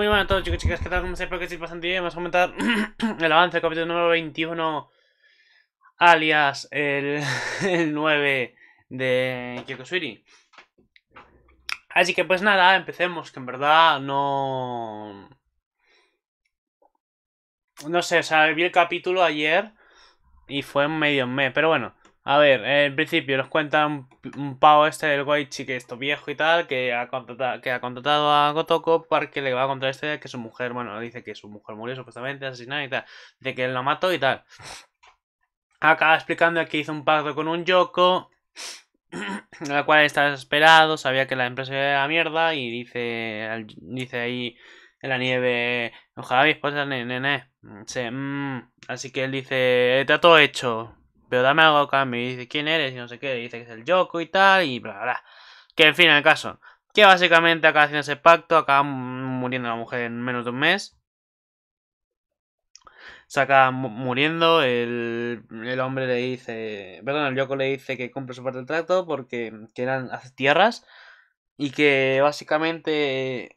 Muy buenas a todos chicos y chicas, ¿qué tal? Como estáis? Espero que estéis bastante bien. Vamos a comentar el avance del capítulo número 21, alias el, 9 de Kyokusuri. Así que pues nada, empecemos, que en verdad no... No sé, o sea, vi el capítulo ayer y fue medio mes pero bueno. A ver, en principio nos cuenta un, pavo este del Goichi que esto viejo y tal, que ha contratado, que ha contratado a Gotoko para que le va a contar este que su mujer, bueno, dice que su mujer murió supuestamente asesinada y tal, de que él la mató y tal. Acaba explicando que hizo un pacto con un Yoko, la cual está desesperado, sabía que la empresa era mierda y dice, dice ahí en la nieve, ojalá mi esposa, nene, mm, mm. Así que él dice, está todo hecho, pero dame algo a cambio. Y dice, ¿quién eres? Y no sé qué. dice que es el Yoko y tal, y bla, bla, Que en fin, en el caso. Que básicamente acaba haciendo ese pacto, acaba muriendo la mujer en menos de un mes. Se acaba muriendo, el, hombre le dice, perdón, el Yoko le dice que compre su parte del tracto porque eran tierras y que básicamente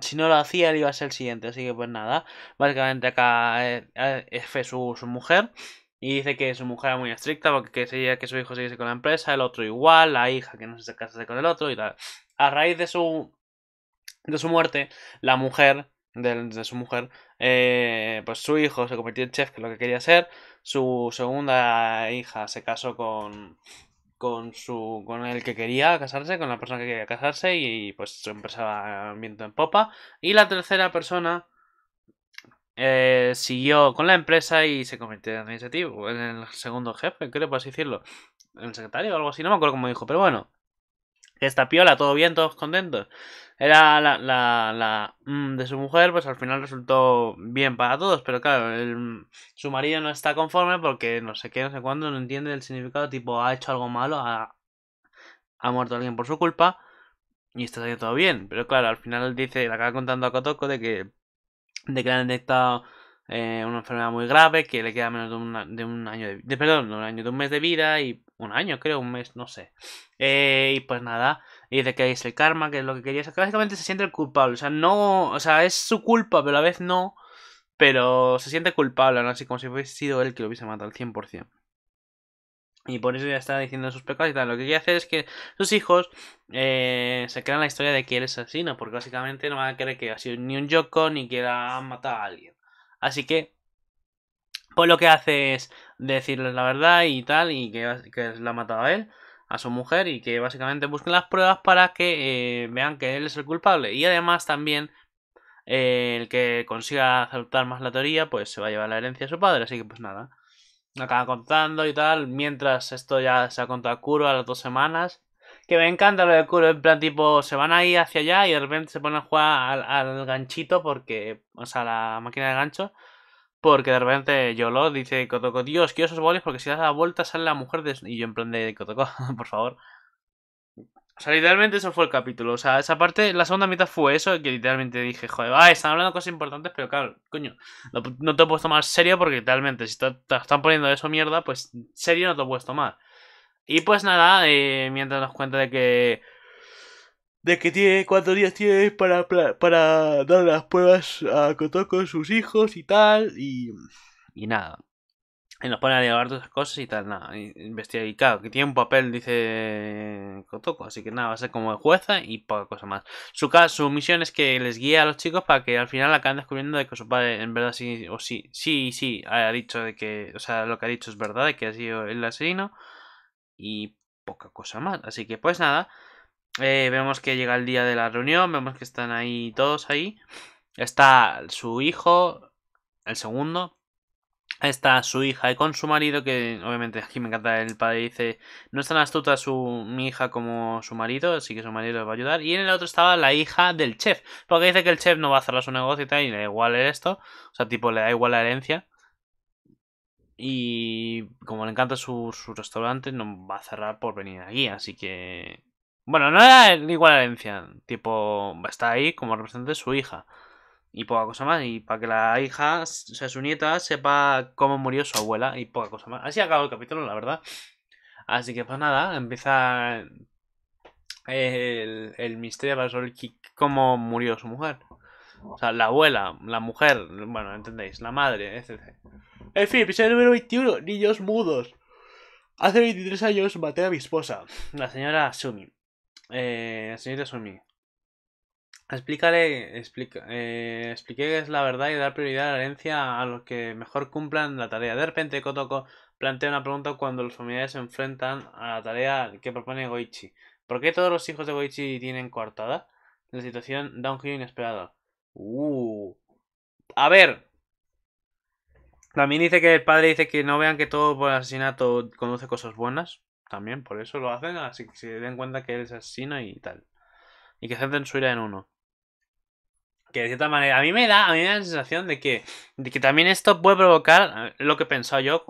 si no lo hacía, él iba a ser el siguiente. Así que pues nada. Básicamente acá es eh, eh, su, su mujer. Y dice que su mujer era muy estricta porque quería que su hijo siguiese con la empresa, el otro igual, la hija que no se casase con el otro y tal. A raíz de su, de su muerte, la mujer de, su mujer, eh, pues su hijo se convirtió en chef, que es lo que quería ser. Su segunda hija se casó con, con, su, con el que quería casarse, con la persona que quería casarse y pues su empresa viento eh, en popa. Y la tercera persona eh, siguió con la empresa y se convirtió en administrativo, en el segundo jefe, creo, por así decirlo. El secretario o algo así, no me acuerdo cómo dijo, pero bueno. esta piola, todo bien, todos contentos. Era la, la, mm, de su mujer, pues al final resultó bien para todos, pero claro, su marido no está conforme porque no sé qué, no sé cuándo, no entiende el significado, tipo, ha hecho algo malo, ha, ha muerto alguien por su culpa y está todo bien. Pero claro, al final dice, le acaba contando a Kotoko de que de que le han eh, una enfermedad muy grave que le queda menos de, un año de, perdón, un año de un mes de vida y un año creo, un mes, no sé. Eh, y pues nada, y de que es el karma, que es lo que quería. básicamente se siente culpable, o sea, no, o sea, es su culpa, pero a la vez no. Pero se siente culpable, ¿no? así como si hubiese sido él que lo hubiese matado al 100%. Y por eso ya está diciendo sus pecados y tal. Lo que quiere hacer es que sus hijos eh, se crean la historia de que él es asesino. Porque básicamente no van a creer que ha sido ni un Yoko ni que ha matado a alguien. Así que, pues lo que hace es decirles la verdad y tal. Y que, que la ha matado a él, a su mujer. Y que básicamente busquen las pruebas para que eh, vean que él es el culpable. Y además también eh, el que consiga aceptar más la teoría, pues se va a llevar la herencia a su padre. Así que pues nada. Acaba contando y tal. Mientras esto ya se ha contado a Kuro a las dos semanas. Que me encanta lo de Kuro, en plan tipo, se van ahí hacia allá y de repente se ponen a jugar al, ganchito porque, o sea, la máquina de gancho. Porque de repente Yolo dice, Kotoko, Dios, quiero esos bolis porque si das la vuelta sale la mujer de... Y yo en plan de Kotoko, por favor. O sea, literalmente eso fue el capítulo. O sea, esa parte, la segunda mitad fue eso, que literalmente dije, joder, ah, están hablando cosas importantes, pero claro, coño, no, te lo puedes tomar serio porque literalmente, si te, están poniendo eso mierda, pues serio no te lo puedes tomar. Y pues nada, eh, mientras nos cuenta de que. De que tiene cuántos días tiene para, dar las pruebas a Kotoko, sus hijos y tal, y. Y nada. Y nos pone a llevar todas esas cosas y tal, nada. Investigar. Y claro, que tiene un papel, dice Kotoko. Así que nada, va a ser como jueza y poca cosa más. Su, misión es que les guíe a los chicos para que al final acaben descubriendo de que su padre en verdad sí, o sí, sí, sí, ha dicho de que, o sea, lo que ha dicho es verdad, de que ha sido el asesino. Y poca cosa más. Así que pues nada, eh, vemos que llega el día de la reunión, vemos que están ahí todos ahí. Está su hijo, el segundo, está su hija y con su marido, que obviamente aquí me encanta el padre, dice, no es tan astuta su, mi hija como su marido, así que su marido le va a ayudar. Y en el otro estaba la hija del chef, porque dice que el chef no va a cerrar su negocio y tal, y le da igual esto, o sea, tipo, le da igual la herencia. Y como le encanta su, restaurante, no va a cerrar por venir aquí, así que... Bueno, no da igual la herencia, tipo, está ahí como representante su hija y poca cosa más. Y para que la hija, o sea, su nieta, sepa cómo murió su abuela y poca cosa más. Así acaba el capítulo, la verdad. Así que pues nada, empieza el, misterio para saber cómo murió su mujer. O sea, la abuela, la mujer, bueno, entendéis, la madre, etc. En fin, episodio número 21, niños mudos. Hace 23 años maté a mi esposa, la señora Sumi. Eh, la señora Sumi. Explícale, eh, expliqué que es la verdad y dar prioridad a la herencia a los que mejor cumplan la tarea. De repente, Kotoko plantea una pregunta cuando los familiares se enfrentan a la tarea que propone Goichi. ¿Por qué todos los hijos de Goichi tienen coartada? La situación da un giro inesperado. Uh. A ver. También dice que el padre dice que no vean que todo por asesinato conduce cosas buenas. También por eso lo hacen, así que se den cuenta que él es asesino y tal. Y que centren su ira en uno que de cierta manera a mí me da, a la sensación de que, de que también esto puede provocar eh, lo que he pensado yo,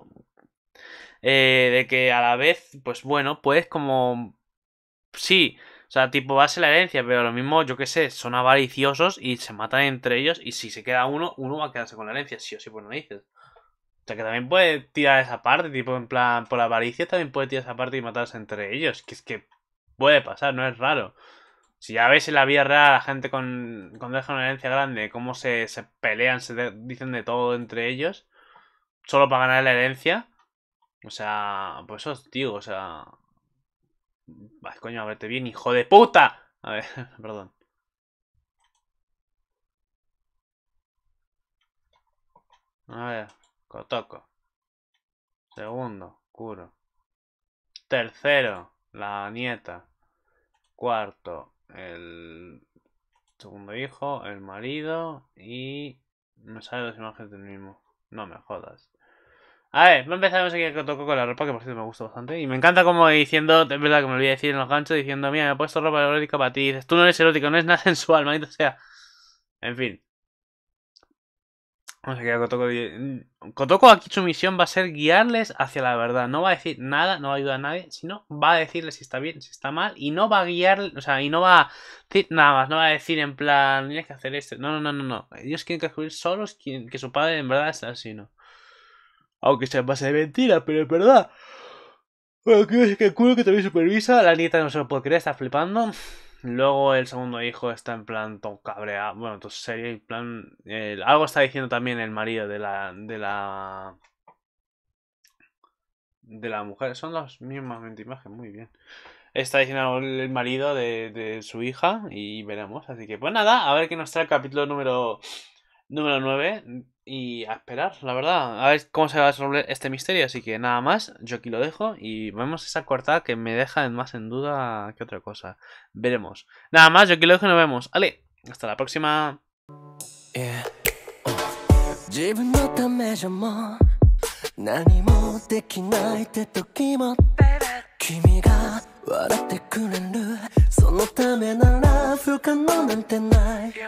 eh, de que a la vez, pues bueno, puedes como... Sí, o sea, tipo va a ser la herencia, pero lo mismo, yo qué sé, son avariciosos y se matan entre ellos y si se queda uno, uno va a quedarse con la herencia, sí o sí, pues no dices. O sea, que también puede tirar esa parte, tipo, en plan, por avaricia también puede tirar esa parte y matarse entre ellos, que es que puede pasar, no es raro. Si ya ves en la vida real a la gente con, con deja una herencia grande, cómo se, pelean, se dicen de todo entre ellos, solo para ganar la herencia. O sea, pues eso digo, o sea. Vas, coño, verte bien, hijo de puta. A ver, perdón. A ver, Kotoko. Segundo, curo Tercero, la nieta. Cuarto, el segundo hijo, el marido y me salen las imágenes del mismo. No me jodas. A ver, no a aquí que toco con la ropa, que por cierto me gusta bastante. Y me encanta como diciendo, es verdad que me olvidé decir en los ganchos, diciendo, mira, me he puesto ropa erótica para ti. tú no eres erótico, no eres nada sensual, maldita sea. En fin. Vamos a quedar Kotoko. Kotoko mm, aquí su misión va a ser guiarles hacia la verdad. No va a decir nada, no va a ayudar a nadie, sino va a decirles si está bien, si está mal. Y no va a guiar, o sea, y no va a decir nada más. No va a decir en plan, tienes que hacer esto. No, no, no, no, no. Ellos que descubrir solos que su padre en verdad es no. Aunque sea base de mentira, pero es verdad. Bueno, que, el culo que también supervisa. La nieta no se lo puede creer, está flipando. Luego el segundo hijo está en plan todo Bueno, entonces sería En plan. algo está diciendo también el marido de la. de la. de la mujer. Son las mismas mentimágenes, muy bien. Está diciendo el marido de, de su hija. Y veremos. Así que pues nada, a ver qué nos trae el capítulo número número 9 y a esperar, la verdad. A ver cómo se va a resolver este misterio. Así que nada más, yo aquí lo dejo y vemos esa cortada que me deja más en duda que otra cosa. Veremos. Nada más, yo aquí lo dejo y nos vemos. Ale, hasta la próxima.